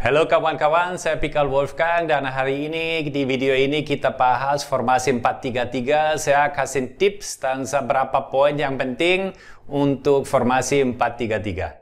Halo kawan-kawan, saya Pikal Wolfgang dan hari ini di video ini kita bahas formasi 433. Saya kasih tips dan beberapa poin yang penting untuk formasi 433.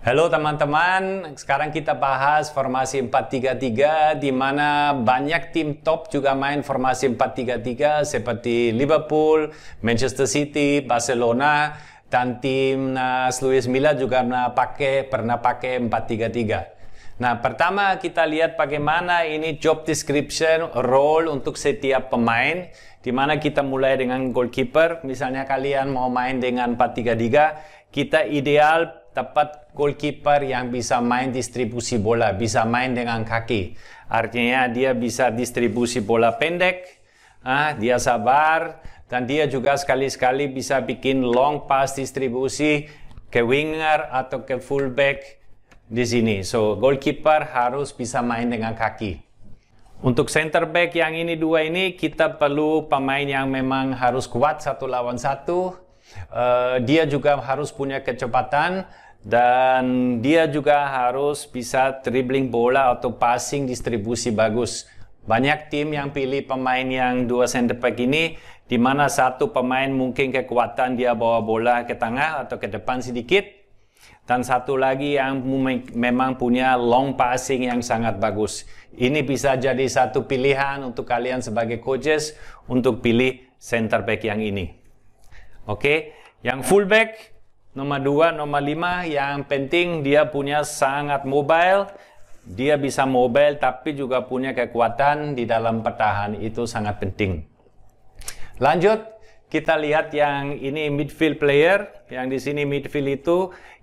Halo teman-teman, sekarang kita bahas formasi 4-3-3 di mana banyak tim top juga main formasi 4-3-3 seperti Liverpool, Manchester City, Barcelona dan tim Nas eh, Luis Milla juga pernah pakai pernah pakai 4-3-3. Nah, pertama kita lihat bagaimana ini job description role untuk setiap pemain di mana kita mulai dengan goalkeeper, misalnya kalian mau main dengan 4-3-3, kita ideal dapat goalkeeper yang bisa main distribusi bola, bisa main dengan kaki. Artinya dia bisa distribusi bola pendek, ah, dia sabar, dan dia juga sekali-sekali bisa bikin long pass distribusi ke winger atau ke fullback di sini. So goalkeeper harus bisa main dengan kaki. Untuk center back yang ini dua ini kita perlu pemain yang memang harus kuat satu lawan satu. Uh, dia juga harus punya kecepatan dan dia juga harus bisa dribbling bola atau passing distribusi bagus. Banyak tim yang pilih pemain yang dua center back ini, di mana satu pemain mungkin kekuatan dia bawa bola ke tengah atau ke depan sedikit, dan satu lagi yang memang punya long passing yang sangat bagus. Ini bisa jadi satu pilihan untuk kalian sebagai coaches untuk pilih center back yang ini. Oke, okay? yang back. Nomor dua, nomor lima, yang penting dia punya sangat mobile. Dia bisa mobile tapi juga punya kekuatan di dalam pertahanan itu sangat penting. Lanjut, kita lihat yang ini midfield player. Yang di sini midfield itu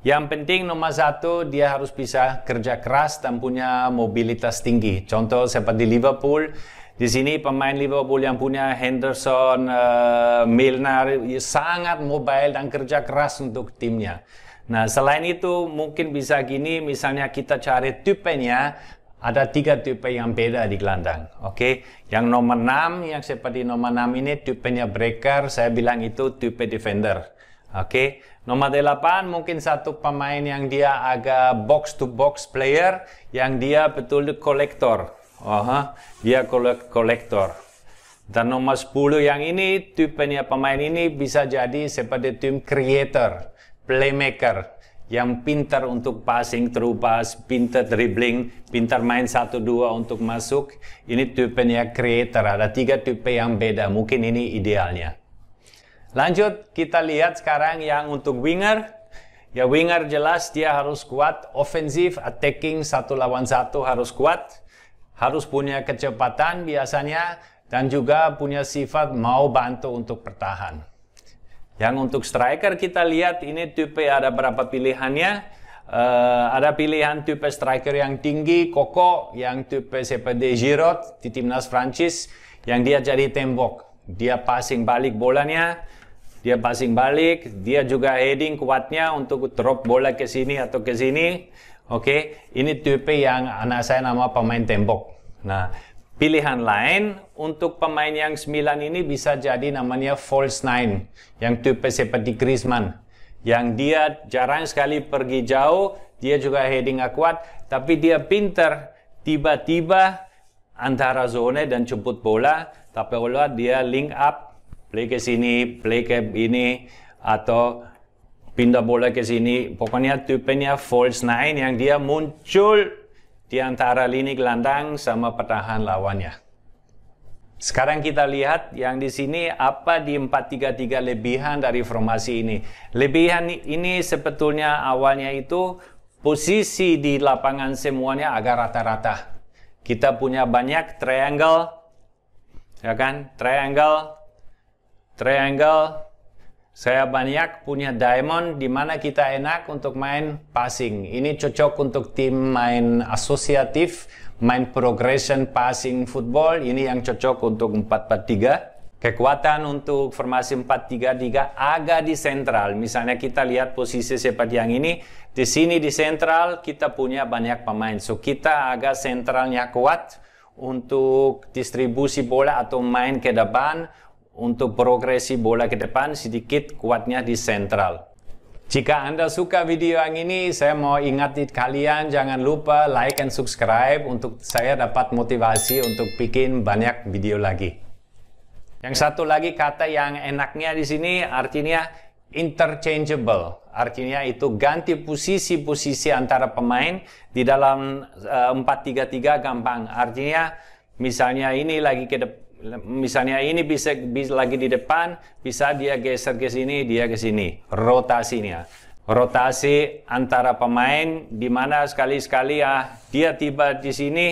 yang penting nomor satu dia harus bisa kerja keras dan punya mobilitas tinggi. Contoh seperti Liverpool, di sini pemain Liverpool yang punya Henderson, uh, Milner ya sangat mobile dan kerja keras untuk timnya. Nah, selain itu mungkin bisa gini, misalnya kita cari tipe nya, ada tiga tipe yang beda di gelandang. Oke, okay? yang nomor 6, yang seperti nomor 6 ini tipe nya breaker, saya bilang itu tipe defender. Oke, okay? nomor 8 mungkin satu pemain yang dia agak box to box player, yang dia betul kolektor Aha, dia kolektor. Dan nomor 10 yang ini, tipenya pemain ini bisa jadi seperti tim creator, playmaker, yang pintar untuk passing through pass, pintar dribbling, pintar main 1-2 untuk masuk. Ini tipenya creator, ada tiga tipe yang beda, mungkin ini idealnya. Lanjut, kita lihat sekarang yang untuk winger. Ya winger jelas dia harus kuat, offensive, attacking, satu lawan satu harus kuat harus punya kecepatan biasanya dan juga punya sifat mau bantu untuk bertahan. Yang untuk striker kita lihat ini tipe ada berapa pilihannya. Uh, ada pilihan tipe striker yang tinggi, kokoh, yang tipe seperti Giroud di timnas Prancis, yang dia jadi tembok. Dia passing balik bolanya, dia passing balik, dia juga heading kuatnya untuk drop bola ke sini atau ke sini. Oke, ini tipe yang anak saya nama pemain tembok. Nah, pilihan lain untuk pemain yang 9 ini bisa jadi namanya false nine, yang tipe seperti Griezmann. Yang dia jarang sekali pergi jauh, dia juga heading kuat, tapi dia pinter. Tiba-tiba antara zone dan jemput bola, tapi allah dia link up, play ke sini, play ke ini, atau Pindah bola ke sini pokoknya tipenya false nine yang dia muncul di antara lini gelandang sama pertahan lawannya. Sekarang kita lihat yang di sini apa di 433 lebihan dari formasi ini. Lebihan ini sebetulnya awalnya itu posisi di lapangan semuanya agak rata-rata. Kita punya banyak triangle, ya kan? Triangle, triangle, saya banyak punya diamond di mana kita enak untuk main passing. Ini cocok untuk tim main asosiatif, main progression passing football. Ini yang cocok untuk 4-4-3. Kekuatan untuk formasi 4-3-3 agak di sentral. Misalnya kita lihat posisi seperti yang ini. Di sini di sentral kita punya banyak pemain. So kita agak sentralnya kuat untuk distribusi bola atau main ke depan untuk progresi bola ke depan sedikit kuatnya di sentral. Jika Anda suka video yang ini, saya mau ingatin kalian jangan lupa like and subscribe untuk saya dapat motivasi untuk bikin banyak video lagi. Yang satu lagi kata yang enaknya di sini artinya interchangeable. Artinya itu ganti posisi-posisi antara pemain di dalam uh, eh, 4-3-3 gampang. Artinya misalnya ini lagi ke depan misalnya ini bisa, bisa lagi di depan, bisa dia geser ke sini, dia ke sini. Rotasinya. Rotasi antara pemain di mana sekali-sekali ya dia tiba di sini,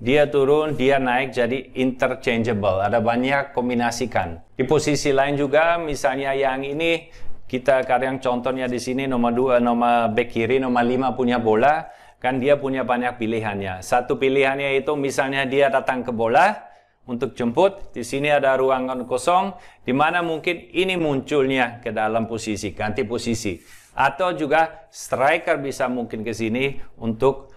dia turun, dia naik jadi interchangeable. Ada banyak kombinasikan. Di posisi lain juga misalnya yang ini kita kadang contohnya di sini nomor 2, nomor back kiri, nomor 5 punya bola, kan dia punya banyak pilihannya. Satu pilihannya itu misalnya dia datang ke bola, untuk jemput. Di sini ada ruangan kosong, di mana mungkin ini munculnya ke dalam posisi, ganti posisi. Atau juga striker bisa mungkin ke sini untuk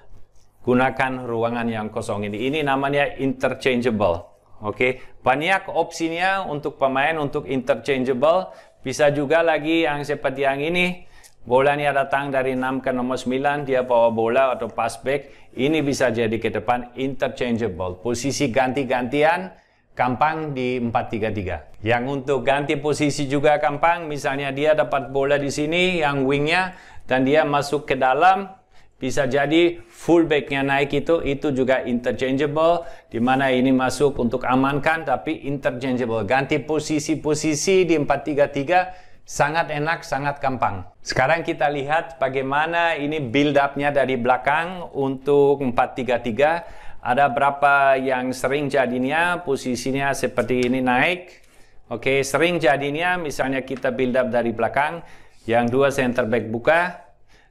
gunakan ruangan yang kosong ini. Ini namanya interchangeable. Oke, okay? banyak opsinya untuk pemain untuk interchangeable. Bisa juga lagi yang seperti yang ini Bolanya datang dari 6 ke nomor 9, dia bawa bola atau pass back. Ini bisa jadi ke depan interchangeable. Posisi ganti-gantian gampang di 4-3-3. Yang untuk ganti posisi juga gampang, misalnya dia dapat bola di sini, yang wingnya, dan dia masuk ke dalam, bisa jadi fullbacknya naik itu, itu juga interchangeable, di mana ini masuk untuk amankan, tapi interchangeable. Ganti posisi-posisi di 4-3-3, Sangat enak, sangat gampang. Sekarang kita lihat bagaimana ini build up-nya dari belakang untuk 433. Ada berapa yang sering jadinya, posisinya seperti ini naik. Oke, sering jadinya misalnya kita build up dari belakang. Yang dua center back buka,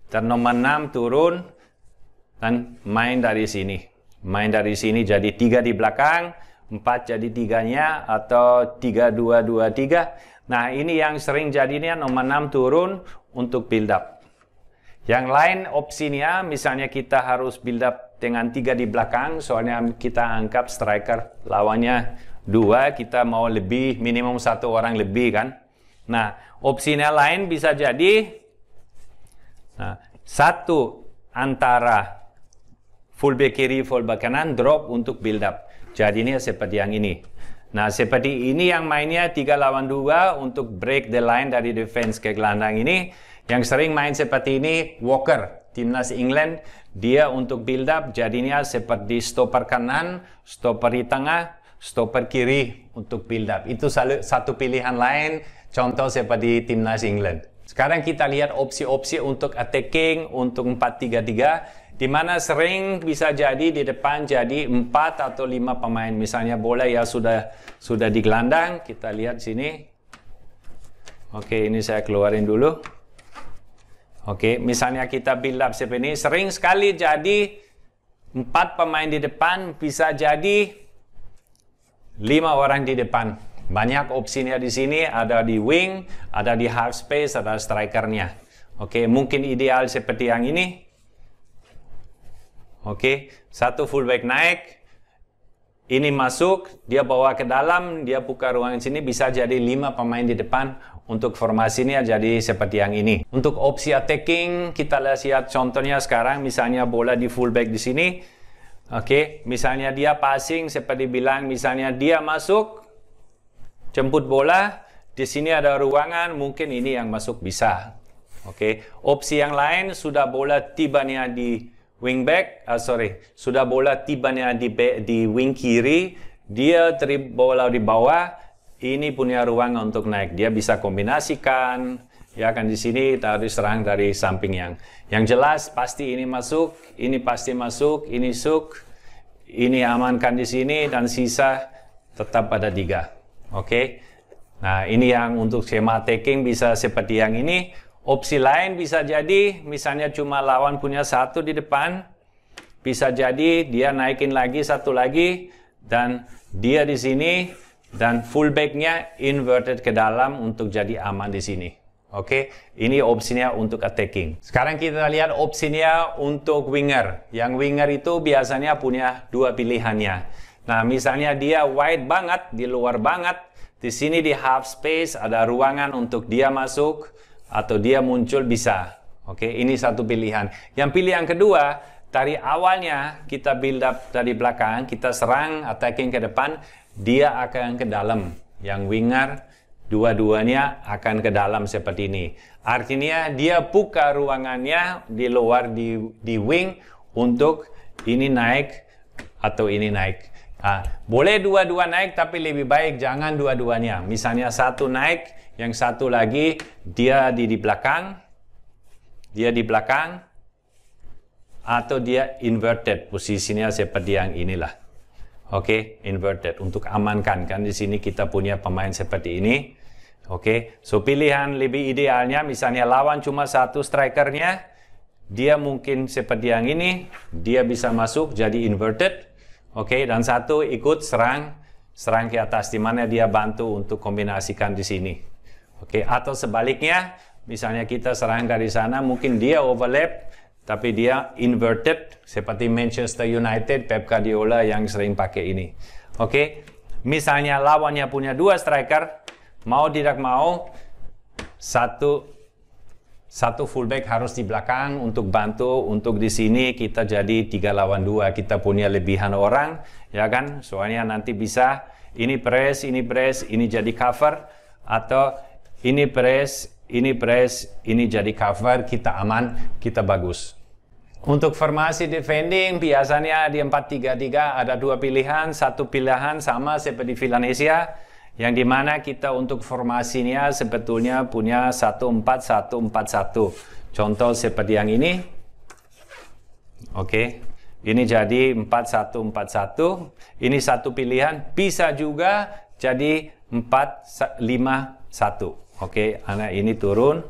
dan nomor 6 turun, dan main dari sini. Main dari sini jadi tiga di belakang, 4 jadi tiganya atau 3, 2, 2, 3 Nah, ini yang sering jadinya nomor 6 turun untuk build up. Yang lain opsinya misalnya kita harus build up dengan tiga di belakang soalnya kita anggap striker lawannya dua kita mau lebih minimum satu orang lebih kan. Nah, opsinya lain bisa jadi nah, satu antara full kiri, full kanan drop untuk build up. Jadinya seperti yang ini. Nah, seperti ini yang mainnya 3 lawan 2 untuk break the line dari defense ke gelandang ini. Yang sering main seperti ini Walker, timnas England. Dia untuk build up jadinya seperti stopper kanan, stopper di tengah, stopper kiri untuk build up. Itu satu pilihan lain contoh seperti timnas England. Sekarang kita lihat opsi-opsi untuk attacking untuk 4-3-3 di mana sering bisa jadi di depan jadi empat atau lima pemain. Misalnya bola ya sudah sudah di gelandang, kita lihat sini. Oke, ini saya keluarin dulu. Oke, misalnya kita build up seperti ini, sering sekali jadi empat pemain di depan bisa jadi lima orang di depan. Banyak opsinya di sini, ada di wing, ada di half space, ada strikernya. Oke, mungkin ideal seperti yang ini Oke, satu fullback naik, ini masuk, dia bawa ke dalam, dia buka ruangan sini, bisa jadi lima pemain di depan. Untuk formasi ini jadi seperti yang ini. Untuk opsi attacking, kita lihat contohnya sekarang, misalnya bola di fullback di sini. Oke, misalnya dia passing, seperti bilang, misalnya dia masuk, jemput bola, di sini ada ruangan, mungkin ini yang masuk bisa. Oke, opsi yang lain sudah bola tibanya di wing back, uh, ah, sorry, sudah bola tibanya di, di wing kiri, dia terima bola di bawah, ini punya ruang untuk naik. Dia bisa kombinasikan, ya kan di sini tadi serang dari samping yang. Yang jelas pasti ini masuk, ini pasti masuk, ini suk, ini amankan di sini dan sisa tetap ada tiga. Oke. Okay? Nah, ini yang untuk schema taking bisa seperti yang ini. Opsi lain bisa jadi misalnya cuma lawan punya satu di depan, bisa jadi dia naikin lagi satu lagi dan dia di sini dan fullbacknya inverted ke dalam untuk jadi aman di sini. Oke, okay? ini opsinya untuk attacking. Sekarang kita lihat opsinya untuk winger. Yang winger itu biasanya punya dua pilihannya. Nah, misalnya dia wide banget, di luar banget. Di sini di half space ada ruangan untuk dia masuk atau dia muncul bisa. Oke, okay? ini satu pilihan. Yang pilihan kedua, dari awalnya kita build up dari belakang, kita serang attacking ke depan, dia akan ke dalam. Yang winger dua-duanya akan ke dalam seperti ini. Artinya dia buka ruangannya di luar di di wing untuk ini naik atau ini naik. Ah, boleh dua-dua naik tapi lebih baik jangan dua-duanya. Misalnya satu naik, yang satu lagi dia di di belakang, dia di belakang atau dia inverted posisinya seperti yang inilah. Oke, okay, inverted untuk amankan kan di sini kita punya pemain seperti ini. Oke, okay, so pilihan lebih idealnya misalnya lawan cuma satu strikernya, dia mungkin seperti yang ini, dia bisa masuk jadi inverted Oke, okay, dan satu ikut serang serang ke atas di mana dia bantu untuk kombinasikan di sini. Oke, okay, atau sebaliknya, misalnya kita serang dari sana, mungkin dia overlap tapi dia inverted seperti Manchester United Pep Guardiola yang sering pakai ini. Oke. Okay? Misalnya lawannya punya dua striker, mau tidak mau satu satu fullback harus di belakang untuk bantu untuk di sini kita jadi tiga lawan dua kita punya lebihan orang ya kan soalnya nanti bisa ini press ini press ini jadi cover atau ini press ini press ini jadi cover kita aman kita bagus untuk formasi defending biasanya di 4-3-3 ada dua pilihan satu pilihan sama seperti Finlandia yang dimana kita untuk formasinya sebetulnya punya 14141 contoh seperti yang ini oke okay. ini jadi 4141 ini satu pilihan bisa juga jadi 451 oke okay. anak ini turun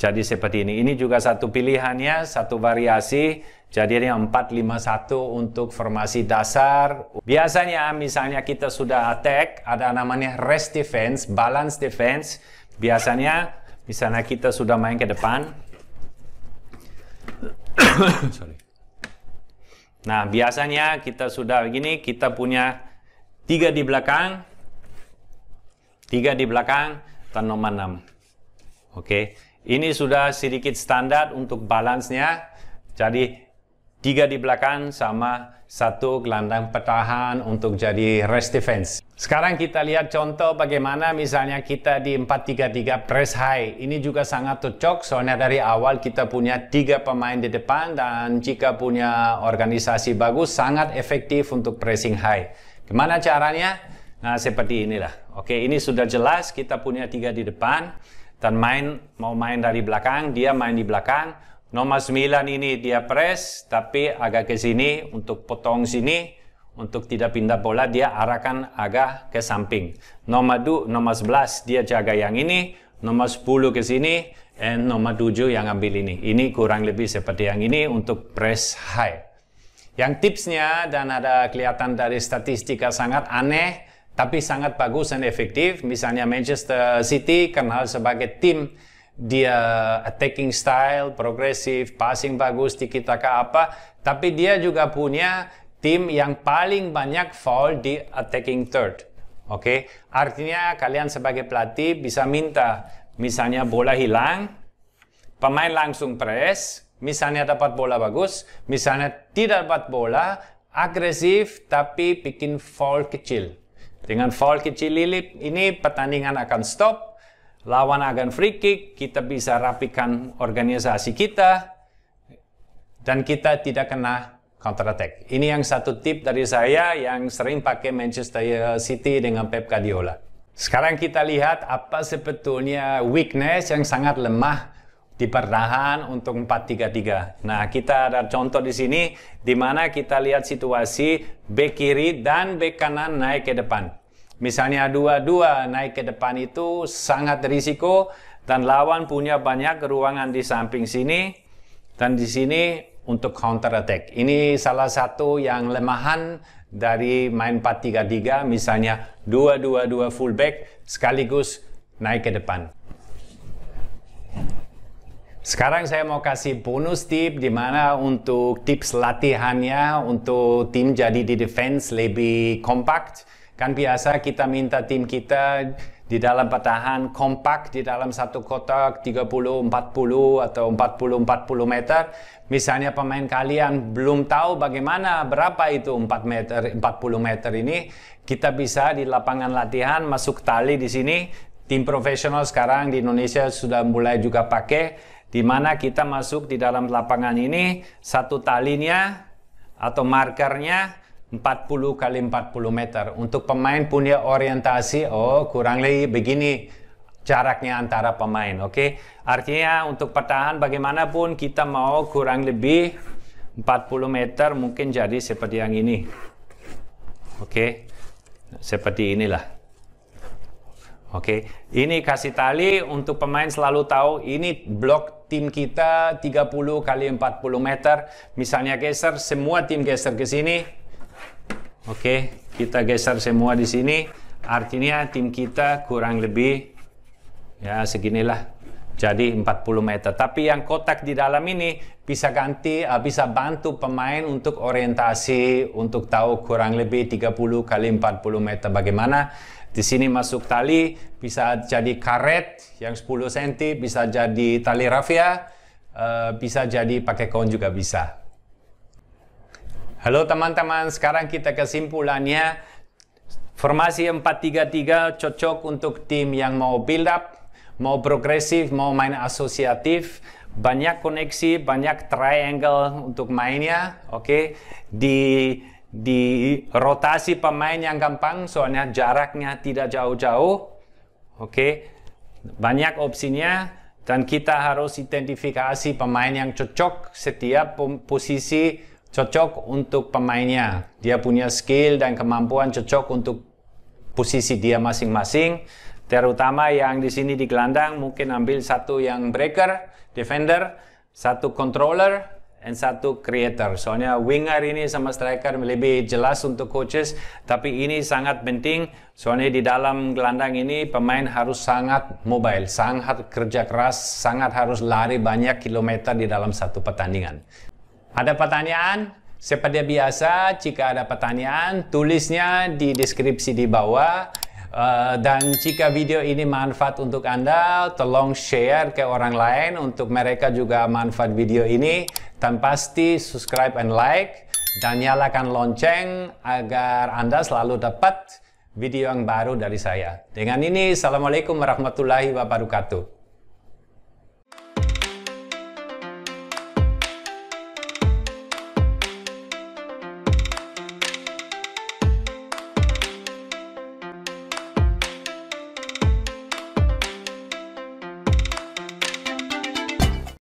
jadi seperti ini. Ini juga satu pilihannya, satu variasi. Jadi ini 451 untuk formasi dasar. Biasanya misalnya kita sudah attack, ada namanya rest defense, balance defense. Biasanya misalnya kita sudah main ke depan. Sorry. Nah, biasanya kita sudah begini, kita punya tiga di belakang, tiga di belakang, tanaman enam. Oke. Okay. Ini sudah sedikit standar untuk balance-nya. Jadi tiga di belakang sama satu gelandang petahan untuk jadi rest defense. Sekarang kita lihat contoh bagaimana misalnya kita di 433 press high. Ini juga sangat cocok soalnya dari awal kita punya tiga pemain di depan dan jika punya organisasi bagus sangat efektif untuk pressing high. Gimana caranya? Nah seperti inilah. Oke ini sudah jelas kita punya tiga di depan. Dan main mau main dari belakang, dia main di belakang. Nomor 9 ini dia press, tapi agak ke sini untuk potong sini. Untuk tidak pindah bola, dia arahkan agak ke samping. Nomor 2, nomor 11 dia jaga yang ini. Nomor 10 ke sini. Dan nomor 7 yang ambil ini. Ini kurang lebih seperti yang ini untuk press high. Yang tipsnya dan ada kelihatan dari statistika sangat aneh, tapi sangat bagus dan efektif. Misalnya Manchester City kenal sebagai tim dia attacking style, progresif, passing bagus, tiki taka apa, tapi dia juga punya tim yang paling banyak foul di attacking third. Oke, okay? artinya kalian sebagai pelatih bisa minta misalnya bola hilang, pemain langsung press, misalnya dapat bola bagus, misalnya tidak dapat bola, agresif tapi bikin foul kecil. Dengan foul kecil Lilip ini pertandingan akan stop, lawan akan free kick, kita bisa rapikan organisasi kita, dan kita tidak kena counter attack. Ini yang satu tip dari saya yang sering pakai Manchester City dengan Pep Guardiola. Sekarang kita lihat apa sebetulnya weakness yang sangat lemah dipertahan untuk 4-3-3. Nah, kita ada contoh di sini di mana kita lihat situasi bek kiri dan bek kanan naik ke depan. Misalnya dua-dua naik ke depan itu sangat risiko dan lawan punya banyak ruangan di samping sini dan di sini untuk counter attack. Ini salah satu yang lemahan dari main 4-3-3 misalnya dua-dua-dua fullback sekaligus naik ke depan. Sekarang saya mau kasih bonus tip di mana untuk tips latihannya untuk tim jadi di defense lebih kompak. Kan biasa kita minta tim kita di dalam pertahanan kompak di dalam satu kotak 30 40 atau 40 40 meter. Misalnya pemain kalian belum tahu bagaimana berapa itu 4 meter 40 meter ini, kita bisa di lapangan latihan masuk tali di sini. Tim profesional sekarang di Indonesia sudah mulai juga pakai di mana kita masuk di dalam lapangan ini satu talinya atau markernya 40 kali 40 meter untuk pemain punya orientasi oh kurang lebih begini jaraknya antara pemain oke okay? artinya untuk pertahan bagaimanapun kita mau kurang lebih 40 meter mungkin jadi seperti yang ini oke okay? seperti inilah Oke, okay. ini kasih tali untuk pemain selalu tahu ini blok tim kita 30 kali 40 meter. Misalnya geser semua tim geser ke sini. Oke, okay. kita geser semua di sini. Artinya tim kita kurang lebih ya seginilah. Jadi 40 meter. Tapi yang kotak di dalam ini bisa ganti, eh, bisa bantu pemain untuk orientasi, untuk tahu kurang lebih 30 kali 40 meter bagaimana di sini masuk tali, bisa jadi karet yang 10 cm, bisa jadi tali rafia, eh, bisa jadi pakai kon juga bisa. Halo teman-teman, sekarang kita kesimpulannya. Formasi 433 cocok untuk tim yang mau build up, mau progresif, mau main asosiatif, banyak koneksi, banyak triangle untuk mainnya, oke? Okay? Di di rotasi pemain yang gampang soalnya jaraknya tidak jauh-jauh oke okay. banyak opsinya dan kita harus identifikasi pemain yang cocok setiap posisi cocok untuk pemainnya dia punya skill dan kemampuan cocok untuk posisi dia masing-masing terutama yang di sini di gelandang mungkin ambil satu yang breaker defender satu controller and satu creator. Soalnya winger ini sama striker lebih jelas untuk coaches, tapi ini sangat penting. Soalnya di dalam gelandang ini pemain harus sangat mobile, sangat kerja keras, sangat harus lari banyak kilometer di dalam satu pertandingan. Ada pertanyaan? Seperti biasa, jika ada pertanyaan, tulisnya di deskripsi di bawah. Uh, dan jika video ini manfaat untuk Anda, tolong share ke orang lain untuk mereka juga manfaat video ini. Dan pasti subscribe and like dan nyalakan lonceng agar Anda selalu dapat video yang baru dari saya. Dengan ini, Assalamualaikum warahmatullahi wabarakatuh.